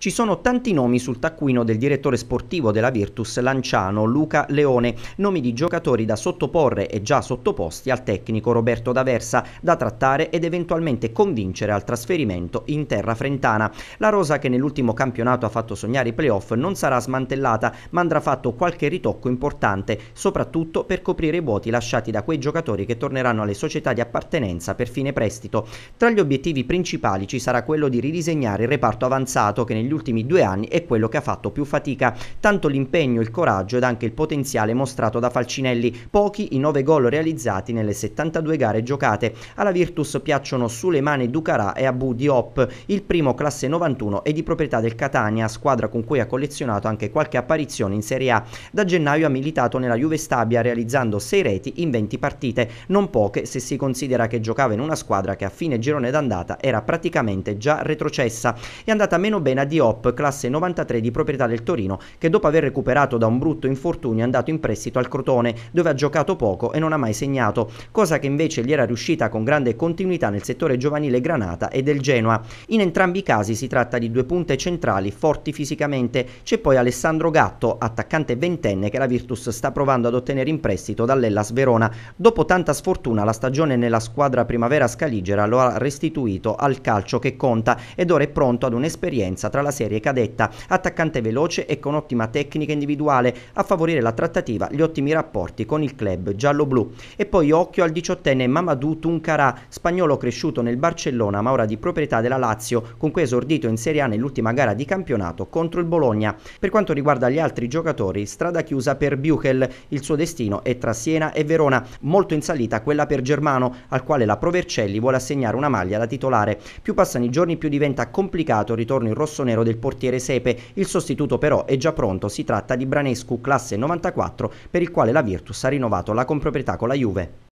Ci sono tanti nomi sul taccuino del direttore sportivo della Virtus Lanciano, Luca Leone, nomi di giocatori da sottoporre e già sottoposti al tecnico Roberto D'Aversa, da trattare ed eventualmente convincere al trasferimento in terra frentana. La rosa che nell'ultimo campionato ha fatto sognare i playoff non sarà smantellata, ma andrà fatto qualche ritocco importante, soprattutto per coprire i vuoti lasciati da quei giocatori che torneranno alle società di appartenenza per fine prestito. Tra gli obiettivi principali ci sarà quello di ridisegnare il reparto avanzato che negli negli ultimi due anni è quello che ha fatto più fatica. Tanto l'impegno, il coraggio ed anche il potenziale mostrato da Falcinelli, pochi i nove gol realizzati nelle 72 gare giocate. Alla Virtus piacciono sulle mani Ducarà e Abu Diop, il primo classe 91 è di proprietà del Catania, squadra con cui ha collezionato anche qualche apparizione in Serie A. Da gennaio ha militato nella Juve Stabia realizzando 6 reti in 20 partite, non poche se si considera che giocava in una squadra che a fine girone d'andata era praticamente già retrocessa. È andata meno bene a Diop Diop, classe 93 di proprietà del Torino, che dopo aver recuperato da un brutto infortunio è andato in prestito al Crotone, dove ha giocato poco e non ha mai segnato, cosa che invece gli era riuscita con grande continuità nel settore giovanile Granata e del Genoa. In entrambi i casi si tratta di due punte centrali forti fisicamente. C'è poi Alessandro Gatto, attaccante ventenne che la Virtus sta provando ad ottenere in prestito dall'Ellas Verona. Dopo tanta sfortuna la stagione nella squadra primavera scaligera lo ha restituito al calcio che conta ed ora è pronto ad un'esperienza tra la della serie cadetta, attaccante veloce e con ottima tecnica individuale a favorire la trattativa, gli ottimi rapporti con il club giallo-blu. E poi occhio al diciottenne Mamadou Tuncarà, spagnolo cresciuto nel Barcellona ma ora di proprietà della Lazio, con cui esordito in Serie A nell'ultima gara di campionato contro il Bologna. Per quanto riguarda gli altri giocatori, strada chiusa per Buchel, il suo destino è tra Siena e Verona, molto in salita quella per Germano, al quale la Provercelli vuole assegnare una maglia da titolare. Più passano i giorni più diventa complicato il ritorno in rossonero numero del portiere Sepe, il sostituto però è già pronto, si tratta di Branescu classe 94 per il quale la Virtus ha rinnovato la comproprietà con la Juve.